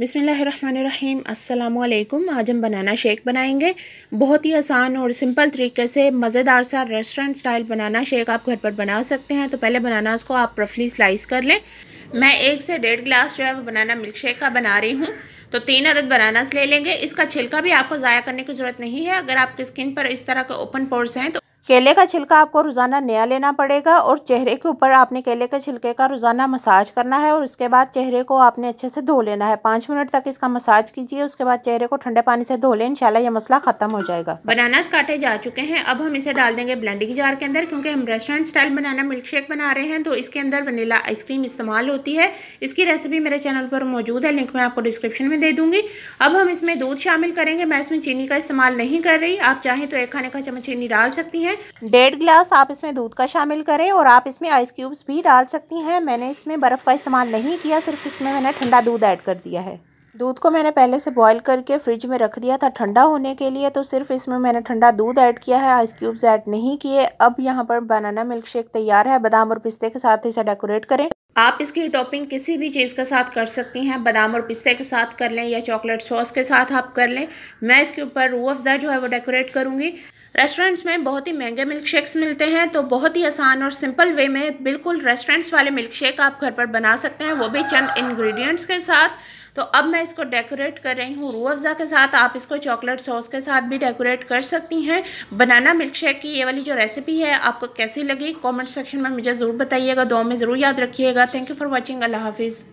बिसमीम् अल्लाम आज हम बनाना शेक बनाएंगे बहुत ही आसान और सिंपल तरीके से मज़ेदार सा रेस्टोरेंट स्टाइल बनाना शेक आप घर पर बना सकते हैं तो पहले बनाना उसको आप रफली स्लाइस कर लें मैं एक से डेढ़ गिलास जो है वो बनाना मिल्क शेक का बना रही हूँ तो तीन अदद बनानास ले लेंगे इसका छिलका भी आपको ज़ाया करने की ज़रूरत नहीं है अगर आपकी स्किन पर इस तरह के ओपन पोर्स हैं तो केले का छिलका आपको रोज़ाना नया लेना पड़ेगा और चेहरे के ऊपर आपने केले के छिलके का रोज़ाना मसाज करना है और उसके बाद चेहरे को आपने अच्छे से धो लेना है पाँच मिनट तक इसका मसाज कीजिए उसके बाद चेहरे को ठंडे पानी से धो लें इंशाल्लाह ये मसला ख़त्म हो जाएगा बनानास काटे जा चुके हैं अब हम इसे डाल देंगे ब्लेंडिंग जार के अंदर क्योंकि हम restaurant style banana milk shake बना रहे हैं तो इसके अंदर वनीला आइसक्रीम इस्तेमाल होती है इसकी रेसिपी मेरे चैनल पर मौजूद है लिंक मैं आपको डिस्क्रिप्शन में दे दूँगी अब हम इसमें दूध शामिल करेंगे मैं इसमें चीनी का इस्तेमाल नहीं कर रही आप चाहें तो एक खाने का चम्मच चीनी डाल सकती हैं डेढ़ गिलास आप इसमें दूध का शामिल करें और आप इसमें आइस क्यूब्स भी डाल सकती हैं मैंने इसमें बर्फ़ का इस्तेमाल नहीं किया सिर्फ इसमें मैंने ठंडा दूध ऐड कर दिया है दूध को मैंने पहले से बॉईल करके फ्रिज में रख दिया था ठंडा होने के लिए तो सिर्फ इसमें मैंने ठंडा दूध ऐड किया है आइस क्यूब्स ऐड नहीं किए अब यहाँ पर बनाना मिल्क शेक तैयार है बादाम और पिस्ते के साथ इसे डेकोरेट करें आप इसकी टॉपिंग किसी भी चीज़ के साथ कर सकती हैं बादाम और पिस्ते के साथ कर लें या चॉकलेट सॉस के साथ आप कर लें मैं इसके ऊपर रूह अफ़ज़ा जो है वो डेकोरेट करूँगी रेस्टोरेंट्स में बहुत ही महंगे मिल्क शेक्स मिलते हैं तो बहुत ही आसान और सिंपल वे में बिल्कुल रेस्टोरेंट्स वाले मिल्क शेक आप घर पर बना सकते हैं वो भी चंद इंग्रेडिएंट्स के साथ तो अब मैं इसको डेकोरेट कर रही हूँ रूह अफ़ज़ा के साथ आप इसको चॉकलेट सॉस के साथ भी डेकोरेट कर सकती हैं बनाना मिल्क शेक की ये वाली जो रेसिपी है आपको कैसी लगी कमेंट सेक्शन में मुझे ज़रूर बताइएगा दो में ज़रूर याद रखिएगा थैंक यू फॉर वॉचिंग अल्लाह हाफिज़